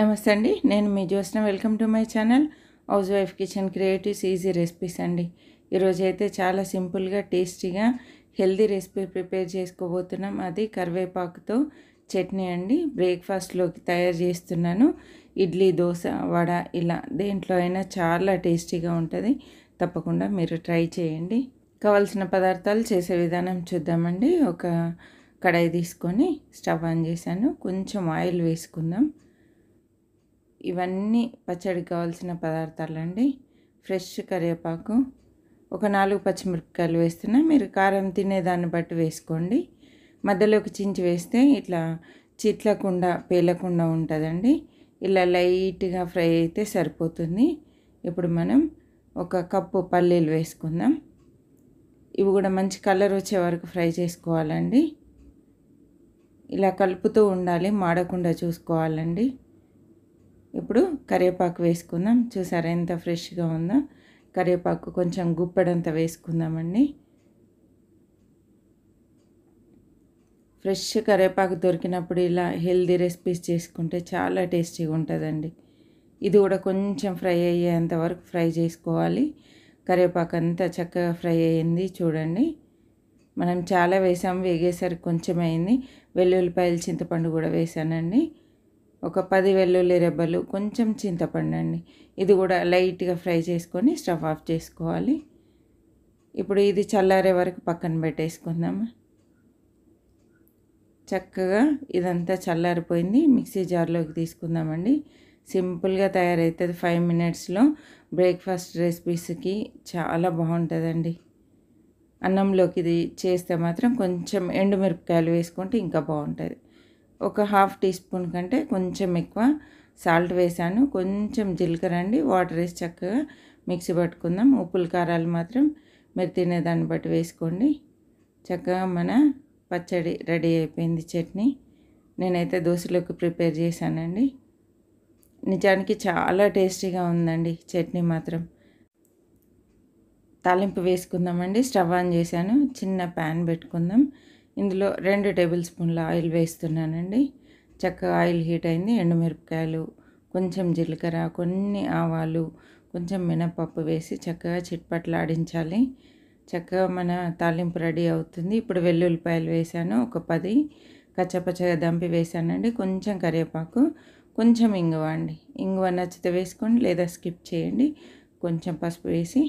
నమస్తే అండి నేను మీ Jyotsna welcome to my channel housewife kitchen creatives easy recipes అండి ఈరోజు అయితే చాలా సింపుల్గా టేస్టీగా హెల్దీ రెసిపీ ప్రిపేర్ చేసుకోబోతున్నాం అది కరివేపాకుతో చట్నీ అండి బ్రేక్ఫాస్ట్లోకి తయారు చేస్తున్నాను ఇడ్లీ దోశ వడ ఇలా దేంట్లో అయినా చాలా టేస్టీగా ఉంటుంది తప్పకుండా మీరు ట్రై చేయండి కావలసిన పదార్థాలు చేసే విధానం చూద్దామండి ఒక కడాయి తీసుకొని స్టవ్ ఆన్ చేశాను కొంచెం ఆయిల్ వేసుకుందాం ఇవన్నీ పచ్చడి కావాల్సిన పదార్థాలండి ఫ్రెష్ కరివేపాకు ఒక నాలుగు పచ్చిమిరపకాయలు వేస్తున్నా మీరు కారం తినేదాన్ని బట్టి వేసుకోండి మధ్యలోకి చించి వేస్తే ఇట్లా చిట్లకుండా పేలకుండా ఉంటుందండి ఇలా లైట్గా ఫ్రై అయితే సరిపోతుంది ఇప్పుడు మనం ఒక కప్పు పల్లీలు వేసుకుందాం ఇవి కూడా మంచి కలర్ వచ్చే వరకు ఫ్రై చేసుకోవాలండి ఇలా కలుపుతూ ఉండాలి మాడకుండా చూసుకోవాలండి ఇప్పుడు కరివేపాకు వేసుకుందాం చూసారా ఎంత ఫ్రెష్గా ఉందో కరివేపాకు కొంచెం గుప్పెడంత వేసుకుందామండి ఫ్రెష్ కరివేపాకు దొరికినప్పుడు ఇలా హెల్దీ రెసిపీస్ చేసుకుంటే చాలా టేస్టీగా ఉంటుందండి ఇది కూడా కొంచెం ఫ్రై అయ్యేంత వరకు ఫ్రై చేసుకోవాలి కరివేపాకు అంతా చక్కగా ఫ్రై అయింది చూడండి మనం చాలా వేసాం వేగేసరికి కొంచెం అయింది వెల్లుల్లిపాయలు చింతపండు కూడా వేసానండి ఒక పది వెల్లుల్లి రెబ్బలు కొంచెం చింతపండు అండి ఇది కూడా లైట్గా ఫ్రై చేసుకొని స్టవ్ ఆఫ్ చేసుకోవాలి ఇప్పుడు ఇది చల్లారే వరకు పక్కన పెట్టేసుకుందాము చక్కగా ఇదంతా చల్లారిపోయింది మిక్సీ జార్లోకి తీసుకుందామండి సింపుల్గా తయారవుతుంది ఫైవ్ మినిట్స్లో బ్రేక్ఫాస్ట్ రెసిపీస్కి చాలా బాగుంటుందండి అన్నంలోకి ఇది చేస్తే మాత్రం కొంచెం ఎండుమిరపకాయలు వేసుకుంటే ఇంకా బాగుంటుంది ఒక హాఫ్ టీ స్పూన్ కంటే కొంచెం ఎక్కువ సాల్ట్ వేసాను కొంచెం జీలకర్ర అండి వాటర్ వేసి చక్కగా మిక్సీ పట్టుకుందాం ఉప్పులు కారాలు మాత్రం మీరు తినేదాన్ని బట్టి వేసుకోండి చక్కగా మన పచ్చడి రెడీ అయిపోయింది చట్నీ నేనైతే దోశలోకి ప్రిపేర్ చేశానండి నిజానికి చాలా టేస్టీగా ఉందండి చట్నీ మాత్రం తాలింపు వేసుకుందామండి స్టవ్ ఆన్ చేశాను చిన్న ప్యాన్ పెట్టుకుందాం ఇందులో రెండు టేబుల్ స్పూన్ల ఆయిల్ వేస్తున్నానండి చక్కగా ఆయిల్ హీట్ అయింది ఎండుమిరపకాయలు కొంచెం జీలకర్ర కొన్ని ఆవాలు కొంచెం మినపప్పు వేసి చక్కగా ఆడించాలి చక్కగా మన తాలింపు రెడీ అవుతుంది ఇప్పుడు వెల్లుల్లిపాయలు వేసాను ఒక పది కచ్చపచ్చగా దంపి వేసానండి కొంచెం కరివేపాకు కొంచెం ఇంగువ అండి ఇంగువ నచ్చితే వేసుకోండి లేదా స్కిప్ చేయండి కొంచెం పసుపు వేసి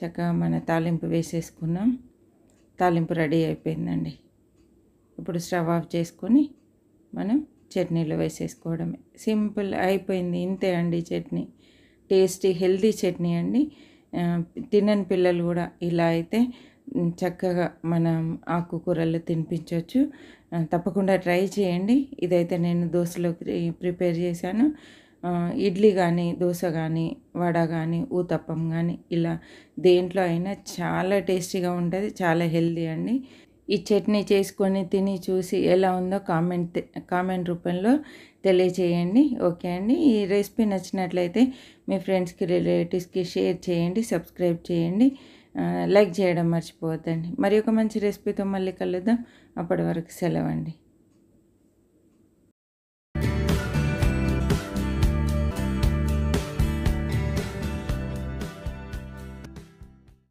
చక్కగా మన తాలింపు వేసేసుకున్నాం తాలింపు రెడీ అయిపోయిందండి ఇప్పుడు స్టవ్ ఆఫ్ చేసుకొని మనం చట్నీలో వేసేసుకోవడమే సింపుల్ అయిపోయింది ఇంతే అండి చట్నీ టేస్టీ హెల్దీ చట్నీ అండి తినని పిల్లలు కూడా ఇలా అయితే చక్కగా మనం ఆకుకూరలు తినిపించవచ్చు తప్పకుండా ట్రై చేయండి ఇదైతే నేను దోశలో ప్రిపేర్ చేశాను ఇడ్లీ కానీ దోశ కానీ వడ కానీ ఊతప్పం కానీ ఇలా దేంట్లో అయినా చాలా టేస్టీగా ఉంటుంది చాలా హెల్దీ అండి ఈ చట్నీ చేసుకొని తిని చూసి ఎలా ఉందో కామెంట్ కామెంట్ రూపంలో తెలియచేయండి ఓకే అండి ఈ రెసిపీ నచ్చినట్లయితే మీ ఫ్రెండ్స్కి రిలేటివ్స్కి షేర్ చేయండి సబ్స్క్రైబ్ చేయండి లైక్ చేయడం మర్చిపోవద్దండి మరి ఒక మంచి రెసిపీతో మళ్ళీ కలుద్దాం అప్పటి వరకు సెలవండి